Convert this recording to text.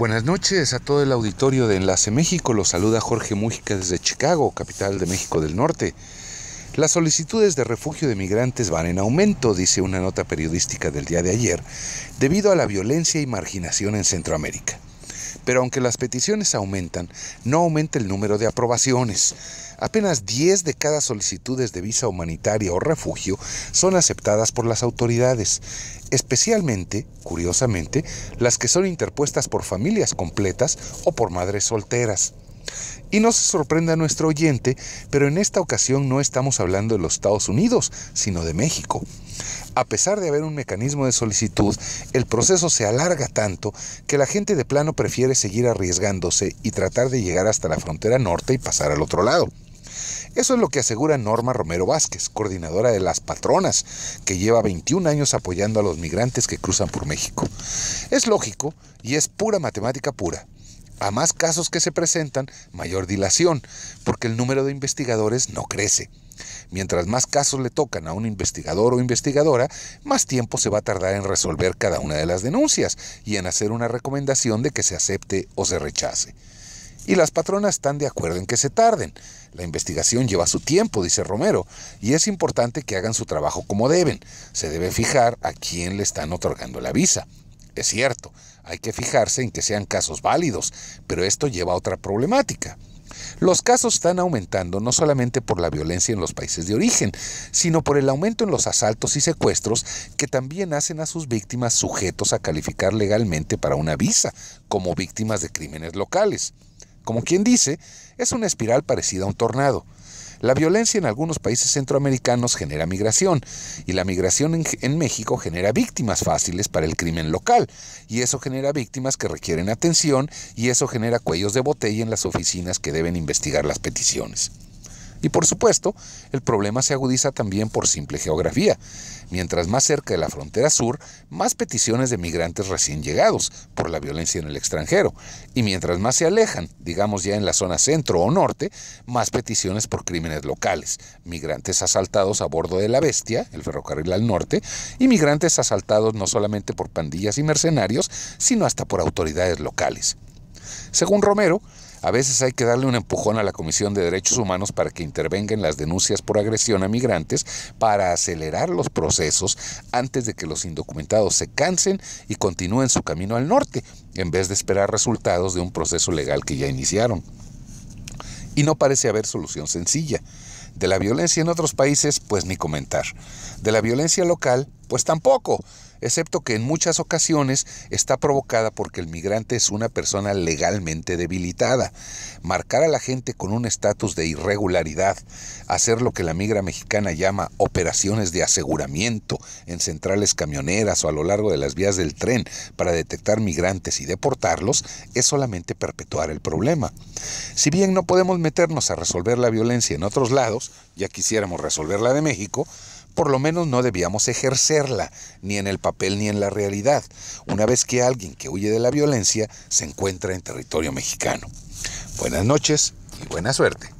Buenas noches a todo el auditorio de Enlace México. Los saluda Jorge Mujica desde Chicago, capital de México del Norte. Las solicitudes de refugio de migrantes van en aumento, dice una nota periodística del día de ayer, debido a la violencia y marginación en Centroamérica. Pero aunque las peticiones aumentan, no aumenta el número de aprobaciones. Apenas 10 de cada solicitudes de visa humanitaria o refugio son aceptadas por las autoridades, especialmente, curiosamente, las que son interpuestas por familias completas o por madres solteras. Y no se sorprenda a nuestro oyente, pero en esta ocasión no estamos hablando de los Estados Unidos, sino de México. A pesar de haber un mecanismo de solicitud, el proceso se alarga tanto que la gente de plano prefiere seguir arriesgándose y tratar de llegar hasta la frontera norte y pasar al otro lado. Eso es lo que asegura Norma Romero Vázquez, coordinadora de Las Patronas, que lleva 21 años apoyando a los migrantes que cruzan por México. Es lógico y es pura matemática pura a más casos que se presentan, mayor dilación, porque el número de investigadores no crece. Mientras más casos le tocan a un investigador o investigadora, más tiempo se va a tardar en resolver cada una de las denuncias y en hacer una recomendación de que se acepte o se rechace. Y las patronas están de acuerdo en que se tarden. La investigación lleva su tiempo, dice Romero, y es importante que hagan su trabajo como deben. Se debe fijar a quién le están otorgando la visa. Es cierto, hay que fijarse en que sean casos válidos, pero esto lleva a otra problemática. Los casos están aumentando no solamente por la violencia en los países de origen, sino por el aumento en los asaltos y secuestros que también hacen a sus víctimas sujetos a calificar legalmente para una visa, como víctimas de crímenes locales. Como quien dice, es una espiral parecida a un tornado. La violencia en algunos países centroamericanos genera migración y la migración en, México genera víctimas fáciles para el crimen local y eso genera víctimas que requieren atención y eso genera cuellos de botella en las oficinas que deben investigar las peticiones. Y por supuesto, el problema se agudiza también por simple geografía. Mientras más cerca de la frontera sur, más peticiones de migrantes recién llegados por la violencia en el extranjero. Y mientras más se alejan, digamos ya en la zona centro o norte, más peticiones por crímenes locales. Migrantes asaltados a bordo de la bestia, el ferrocarril al norte, y migrantes asaltados no solamente por pandillas y mercenarios, sino hasta por autoridades locales. Según Romero, a veces hay que darle un empujón a la Comisión de Derechos Humanos para que intervenga en las denuncias por agresión a migrantes para acelerar los procesos antes de que los indocumentados se cansen y continúen su camino al norte, en vez de esperar resultados de un proceso legal que ya iniciaron. Y no parece haber solución sencilla. De la violencia en otros países, pues ni comentar. De la violencia local, pues tampoco excepto que en muchas ocasiones está provocada porque el migrante es una persona legalmente debilitada. Marcar a la gente con un estatus de irregularidad, hacer lo que la migra mexicana llama operaciones de aseguramiento en centrales camioneras o a lo largo de las vías del tren para detectar migrantes y deportarlos, es solamente perpetuar el problema. Si bien no podemos meternos a resolver la violencia en otros lados, ya quisiéramos resolver la de México, por lo menos no debíamos ejercerla, ni en el papel ni en la realidad, una vez que alguien que huye de la violencia se encuentra en territorio mexicano. Buenas noches y buena suerte.